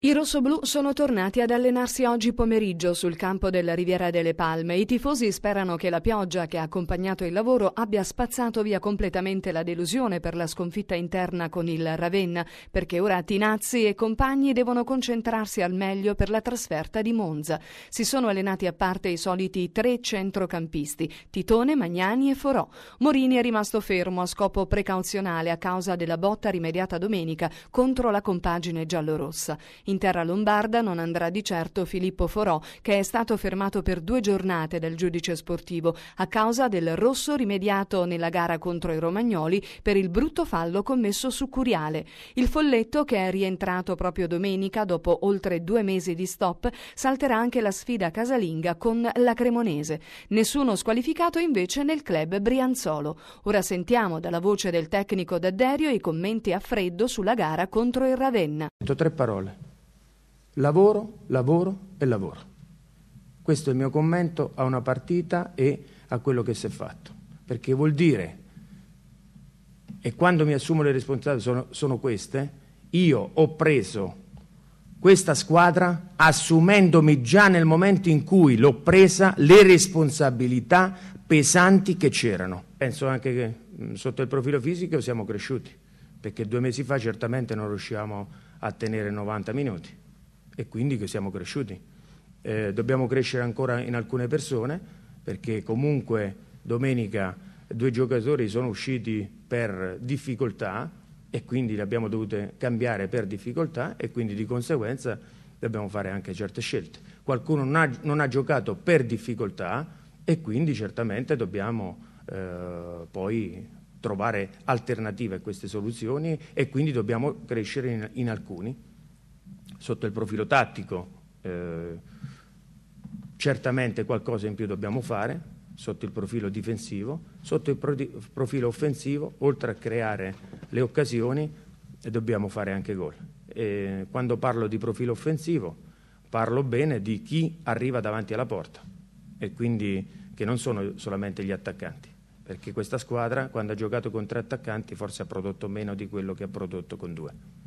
I rossoblù sono tornati ad allenarsi oggi pomeriggio sul campo della Riviera delle Palme. I tifosi sperano che la pioggia che ha accompagnato il lavoro abbia spazzato via completamente la delusione per la sconfitta interna con il Ravenna, perché ora Tinazzi e compagni devono concentrarsi al meglio per la trasferta di Monza. Si sono allenati a parte i soliti tre centrocampisti, Titone, Magnani e Forò. Morini è rimasto fermo a scopo precauzionale a causa della botta rimediata domenica contro la compagine giallorossa. In terra lombarda non andrà di certo Filippo Forò, che è stato fermato per due giornate dal giudice sportivo a causa del rosso rimediato nella gara contro i romagnoli per il brutto fallo commesso su Curiale. Il folletto, che è rientrato proprio domenica dopo oltre due mesi di stop, salterà anche la sfida casalinga con la Cremonese. Nessuno squalificato invece nel club Brianzolo. Ora sentiamo dalla voce del tecnico D'Adderio i commenti a freddo sulla gara contro il Ravenna. Tre parole. Lavoro, lavoro e lavoro. Questo è il mio commento a una partita e a quello che si è fatto, perché vuol dire, e quando mi assumo le responsabilità sono, sono queste, io ho preso questa squadra assumendomi già nel momento in cui l'ho presa le responsabilità pesanti che c'erano. Penso anche che sotto il profilo fisico siamo cresciuti, perché due mesi fa certamente non riuscivamo a tenere 90 minuti e quindi che siamo cresciuti. Eh, dobbiamo crescere ancora in alcune persone perché comunque domenica due giocatori sono usciti per difficoltà e quindi li abbiamo dovute cambiare per difficoltà e quindi di conseguenza dobbiamo fare anche certe scelte. Qualcuno non ha, non ha giocato per difficoltà e quindi certamente dobbiamo eh, poi trovare alternative a queste soluzioni e quindi dobbiamo crescere in, in alcuni sotto il profilo tattico eh, certamente qualcosa in più dobbiamo fare sotto il profilo difensivo, sotto il profilo offensivo, oltre a creare le occasioni, eh, dobbiamo fare anche gol. E quando parlo di profilo offensivo parlo bene di chi arriva davanti alla porta e quindi che non sono solamente gli attaccanti, perché questa squadra quando ha giocato con tre attaccanti forse ha prodotto meno di quello che ha prodotto con due.